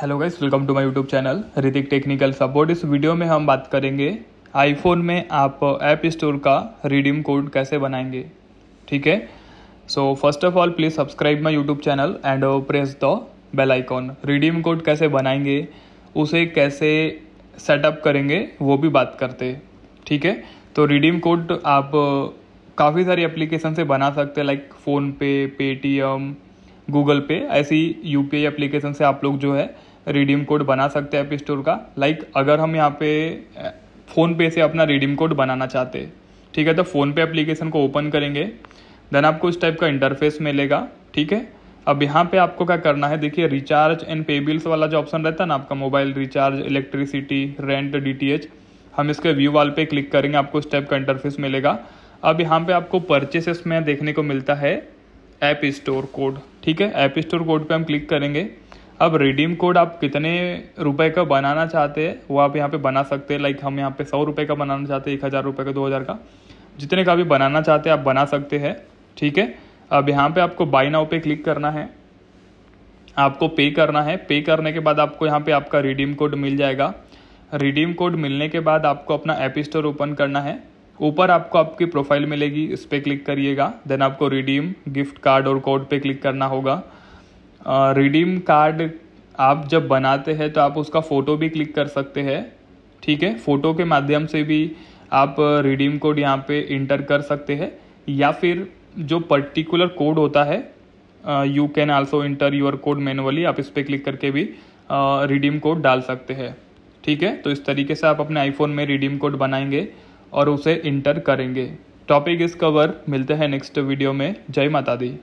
hello guys welcome to my YouTube channel Ritik technical support इस video में हम बात करेंगे आईफोन में आप ऐप स्टोर का रिडीम कोड कैसे बनाएंगे ठीक है so first of all please subscribe my YouTube channel and press the bell icon redeem code कैसे बनाएंगे उसे कैसे सेटअप करेंगे वो भी बात करते ठीक है तो रिडीम कोड आप काफ़ी सारी एप्लीकेशन से बना सकते हैं लाइक फ़ोनपे पेटीएम गूगल पे ऐसी यू पी एप्लीकेशन से आप लोग जो है रिडीम कोड बना सकते हैं ऐप स्टोर का लाइक अगर हम यहाँ पे फ़ोन पे से अपना रिडीम कोड बनाना चाहते ठीक है तो फ़ोन पे एप्लीकेशन को ओपन करेंगे देन आपको इस टाइप का इंटरफेस मिलेगा ठीक है अब यहाँ पे आपको क्या करना है देखिए रिचार्ज एंड पे बिल्स वाला जो ऑप्शन रहता है ना आपका मोबाइल रिचार्ज इलेक्ट्रिसिटी रेंट डी हम इसके व्यू वाल पे क्लिक करेंगे आपको इस टाइप का इंटरफेस मिलेगा अब यहाँ पे आपको परचेसेस में देखने को मिलता है ऐप स्टोर कोड ठीक है ऐप स्टोर कोड पे हम क्लिक करेंगे अब रिडीम कोड आप कितने रुपए का बनाना चाहते हैं वो आप यहाँ पे बना सकते हैं लाइक हम यहाँ पे सौ रुपये का बनाना चाहते हैं एक हज़ार रुपये का दो हज़ार का जितने का भी बनाना चाहते हैं आप बना सकते हैं ठीक है अब यहाँ पे आपको बाई नाउ पे क्लिक करना है आपको पे करना है पे करने के बाद आपको यहाँ पे आपका रिडीम कोड मिल जाएगा रिडीम कोड मिलने के बाद आपको अपना ऐप स्टोर ओपन करना है ऊपर आपको आपकी प्रोफाइल मिलेगी इस पर क्लिक करिएगा देन आपको रिडीम गिफ्ट कार्ड और कोड पर क्लिक करना होगा रिडीम कार्ड आप जब बनाते हैं तो आप उसका फ़ोटो भी क्लिक कर सकते हैं ठीक है फ़ोटो के माध्यम से भी आप रिडीम कोड यहाँ पे इंटर कर सकते हैं या फिर जो पर्टिकुलर कोड होता है you can also enter your code manually आप इस पर क्लिक करके भी रिडीम कोड डाल सकते हैं ठीक है तो इस तरीके से आप अपने आईफोन में रिडीम कोड बनाएंगे और उसे इंटर करेंगे टॉपिक इस कवर मिलते हैं नेक्स्ट वीडियो में जय माता दी